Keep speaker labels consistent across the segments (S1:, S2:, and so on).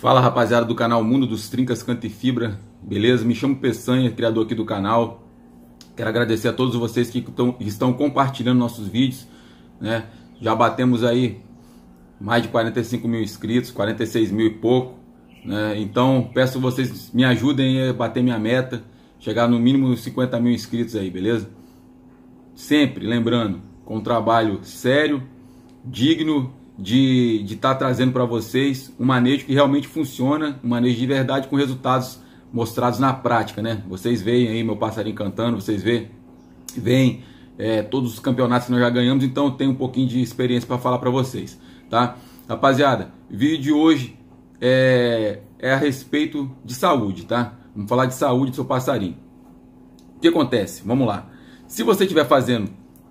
S1: Fala rapaziada do canal Mundo dos Trincas, Canto e Fibra, beleza? Me chamo Peçanha, criador aqui do canal. Quero agradecer a todos vocês que estão, estão compartilhando nossos vídeos, né? Já batemos aí mais de 45 mil inscritos, 46 mil e pouco, né? Então peço vocês me ajudem a bater minha meta, chegar no mínimo 50 mil inscritos aí, beleza? Sempre lembrando, com um trabalho sério, digno de estar tá trazendo para vocês um manejo que realmente funciona, um manejo de verdade com resultados mostrados na prática, né? Vocês veem aí meu passarinho cantando, vocês veem, veem é, todos os campeonatos que nós já ganhamos, então eu tenho um pouquinho de experiência para falar para vocês, tá? Rapaziada, vídeo de hoje é, é a respeito de saúde, tá? Vamos falar de saúde do seu passarinho. O que acontece? Vamos lá. Se você estiver fazendo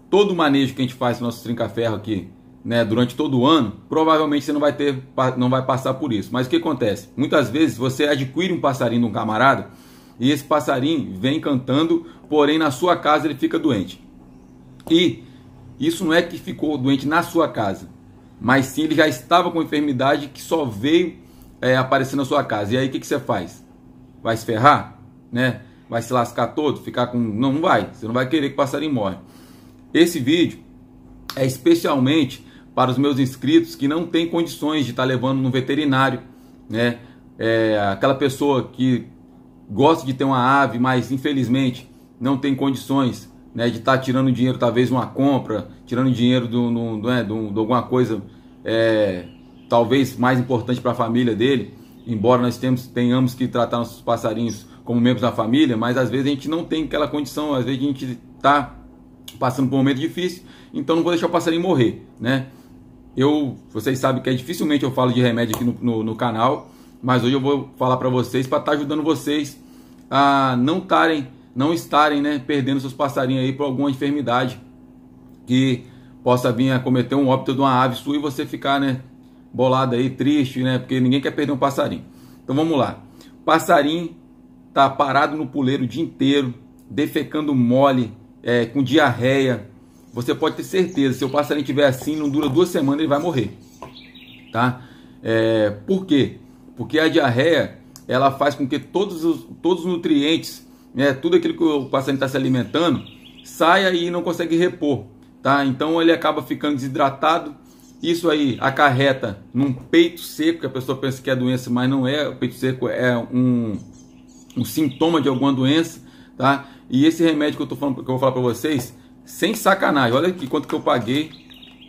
S1: todo o manejo que a gente faz no nosso trinca-ferro aqui, né, durante todo o ano, provavelmente você não vai ter, não vai passar por isso. Mas o que acontece? Muitas vezes você adquire um passarinho de um camarada e esse passarinho vem cantando, porém na sua casa ele fica doente. E isso não é que ficou doente na sua casa, mas sim ele já estava com enfermidade que só veio é, aparecer na sua casa. E aí o que, que você faz? Vai se ferrar? Né? Vai se lascar todo? Ficar com. Não, não vai. Você não vai querer que o passarinho morre. Esse vídeo é especialmente para os meus inscritos que não tem condições de estar tá levando no veterinário, né? É, aquela pessoa que gosta de ter uma ave, mas infelizmente não tem condições né, de estar tá tirando dinheiro, talvez uma compra, tirando dinheiro de do, do, né, do, do alguma coisa é, talvez mais importante para a família dele, embora nós temos, tenhamos que tratar nossos passarinhos como membros da família, mas às vezes a gente não tem aquela condição, às vezes a gente está passando por um momento difícil, então não vou deixar o passarinho morrer, né? Eu, vocês sabem que é dificilmente eu falo de remédio aqui no, no, no canal, mas hoje eu vou falar para vocês para estar tá ajudando vocês a não estarem, não estarem, né, perdendo seus passarinhos aí por alguma enfermidade que possa vir a cometer um óbito de uma ave sua e você ficar, né, bolado aí, triste, né, porque ninguém quer perder um passarinho. Então vamos lá. Passarinho tá parado no puleiro o dia inteiro, defecando mole, é, com diarreia, você pode ter certeza, se o passarinho tiver assim, não dura duas semanas ele vai morrer, tá? É, por quê? Porque a diarreia ela faz com que todos os, todos os nutrientes, né, tudo aquilo que o passarinho está se alimentando, saia e não consegue repor, tá? Então ele acaba ficando desidratado. Isso aí acarreta num peito seco, que a pessoa pensa que é doença, mas não é. O peito seco é um, um sintoma de alguma doença, tá? E esse remédio que eu, tô falando, que eu vou falar para vocês, sem sacanagem. Olha aqui quanto que eu paguei.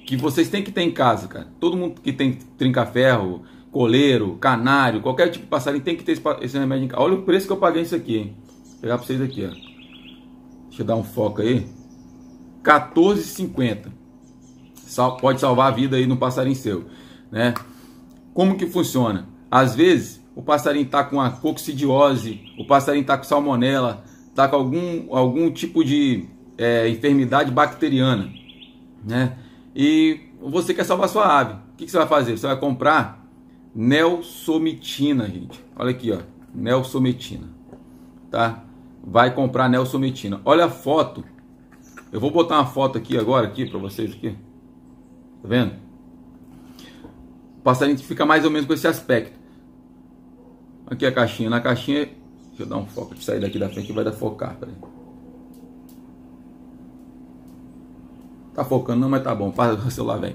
S1: Que vocês têm que ter em casa, cara. Todo mundo que tem trinca-ferro, coleiro, canário, qualquer tipo de passarinho tem que ter esse, esse remédio em casa. Olha o preço que eu paguei isso aqui, hein? Vou pegar pra vocês aqui, ó. Deixa eu dar um foco aí. 14,50. Sal, pode salvar a vida aí no passarinho seu, né? Como que funciona? Às vezes o passarinho tá com a coccidiose, o passarinho tá com salmonela, tá com algum, algum tipo de é, enfermidade bacteriana, né? E você quer salvar sua ave, o que, que você vai fazer? Você vai comprar nelsomitina, gente. Olha aqui, ó, nelsomitina, tá? Vai comprar nelsomitina. Olha a foto. Eu vou botar uma foto aqui agora aqui para vocês aqui. Tá vendo? O passarinho fica mais ou menos com esse aspecto. Aqui a caixinha, na caixinha, deixa eu dar um foco, de sair daqui da frente vai dar focar, peraí. Tá focando, não, mas tá bom. Para o celular, vem.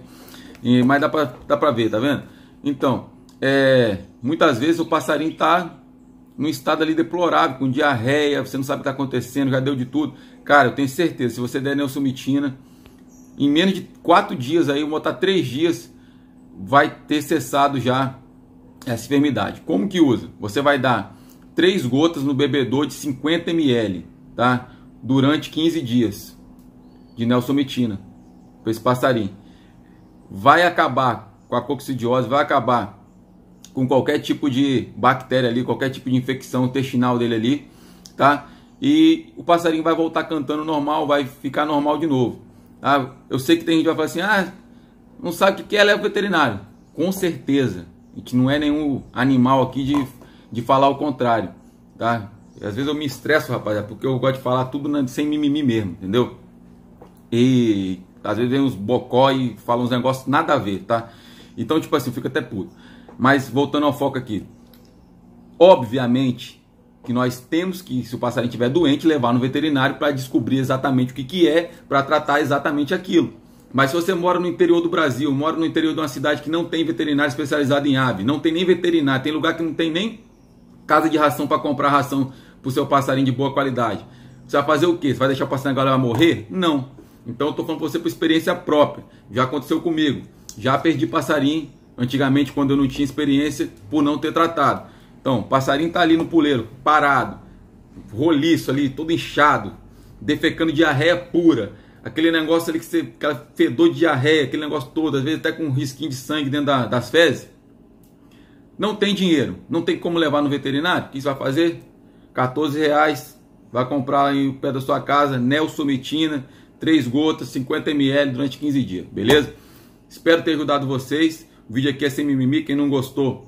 S1: E, mas dá pra, dá para ver, tá vendo? Então, é, muitas vezes o passarinho tá num estado ali deplorável, com diarreia, você não sabe o que tá acontecendo, já deu de tudo. Cara, eu tenho certeza, se você der neosumitina, em menos de quatro dias aí, vou botar três dias, vai ter cessado já essa enfermidade. Como que usa? Você vai dar três gotas no bebedor de 50 ml, tá? Durante 15 dias de nelsomitina com esse passarinho. Vai acabar com a coccidiose, vai acabar com qualquer tipo de bactéria ali, qualquer tipo de infecção intestinal dele ali, tá? E o passarinho vai voltar cantando normal, vai ficar normal de novo. Tá? Eu sei que tem gente que vai falar assim, ah, não sabe o que é, leva é veterinário. Com certeza. A gente não é nenhum animal aqui de, de falar o contrário, tá? E às vezes eu me estresso, rapaziada, é porque eu gosto de falar tudo sem mimimi mesmo, entendeu? E às vezes vem uns bocó e fala uns negócios nada a ver, tá? Então, tipo assim, fica até puto. Mas voltando ao foco aqui. Obviamente que nós temos que, se o passarinho estiver doente, levar no veterinário para descobrir exatamente o que, que é, para tratar exatamente aquilo. Mas se você mora no interior do Brasil, mora no interior de uma cidade que não tem veterinário especializado em ave, não tem nem veterinário, tem lugar que não tem nem casa de ração para comprar ração para o seu passarinho de boa qualidade. Você vai fazer o quê? Você vai deixar o passarinho agora morrer? Não. Então eu tô falando para você por experiência própria. Já aconteceu comigo. Já perdi passarinho antigamente quando eu não tinha experiência por não ter tratado. Então, passarinho tá ali no puleiro, parado, roliço ali, todo inchado, defecando diarreia pura. Aquele negócio ali que você aquela fedor de diarreia, aquele negócio todo, às vezes até com um risquinho de sangue dentro da, das fezes. Não tem dinheiro, não tem como levar no veterinário. O que você vai fazer? 14 reais, vai comprar aí o pé da sua casa, Nelsomitina, 3 gotas, 50 ml durante 15 dias, beleza? Espero ter ajudado vocês. O vídeo aqui é sem mimimi, quem não gostou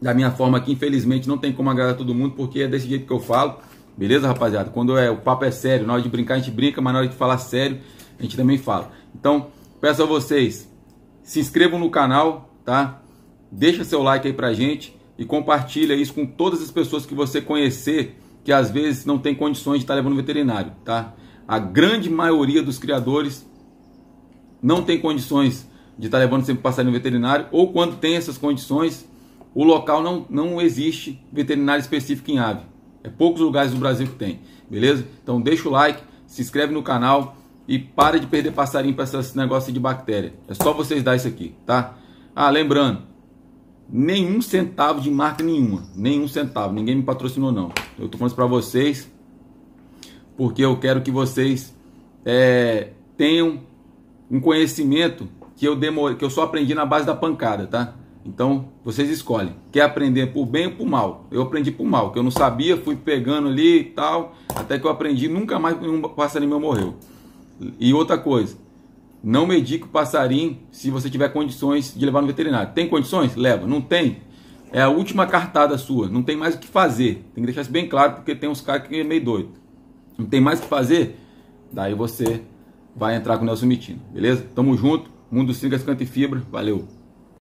S1: da minha forma aqui, infelizmente não tem como agradar todo mundo, porque é desse jeito que eu falo. Beleza, rapaziada? Quando é, o papo é sério, na hora de brincar a gente brinca, mas na hora de falar sério, a gente também fala. Então, peço a vocês, se inscrevam no canal, tá? Deixa seu like aí pra gente e compartilha isso com todas as pessoas que você conhecer, que às vezes não tem condições de estar levando veterinário, tá? a grande maioria dos criadores não tem condições de estar levando sempre passarinho veterinário, ou quando tem essas condições, o local não, não existe veterinário específico em ave. É poucos lugares do Brasil que tem, beleza? Então deixa o like, se inscreve no canal e para de perder passarinho para esses negócios de bactéria. É só vocês dar isso aqui, tá? Ah, lembrando, nenhum centavo de marca nenhuma, nenhum centavo, ninguém me patrocinou não. Eu tô falando isso para vocês, porque eu quero que vocês é, tenham um conhecimento que eu demore, que eu só aprendi na base da pancada, tá? Então vocês escolhem, quer aprender por bem ou por mal? Eu aprendi por mal, que eu não sabia, fui pegando ali e tal, até que eu aprendi, nunca mais nenhum passarinho meu morreu. E outra coisa, não medique o passarinho se você tiver condições de levar no veterinário. Tem condições? Leva. Não tem? É a última cartada sua. Não tem mais o que fazer. Tem que deixar isso bem claro, porque tem uns caras que é meio doido não tem mais o que fazer, daí você vai entrar com o Nelson Mitino, beleza? Tamo junto, Mundo Singas é canto e Fibra, valeu!